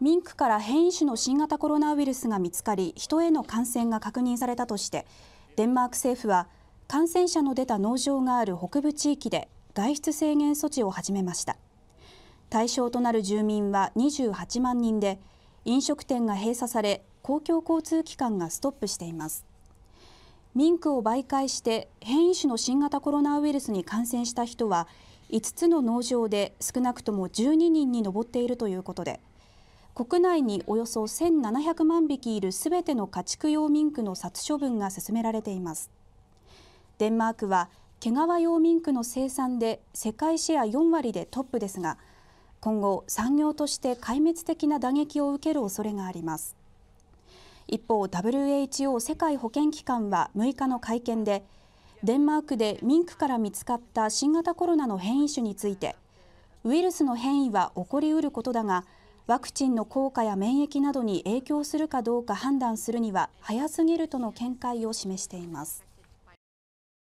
ミンクから変異種の新型コロナウイルスが見つかり人への感染が確認されたとしてデンマーク政府は感染者の出た農場がある北部地域で外出制限措置を始めました対象となる住民は28万人で飲食店が閉鎖され公共交通機関がストップしていますミンクを媒介して変異種の新型コロナウイルスに感染した人は5つの農場で少なくとも12人に上っているということで国内におよそ1700万匹いるすべての家畜用ミンクの殺処分が進められていますデンマークは毛皮用ミンクの生産で世界シェア4割でトップですが今後産業として壊滅的な打撃を受ける恐れがあります一方 WHO 世界保健機関は6日の会見でデンマークでミンクから見つかった新型コロナの変異種についてウイルスの変異は起こりうることだがワクチンの効果や免疫などに影響するかどうか判断するには早すぎるとの見解を示しています。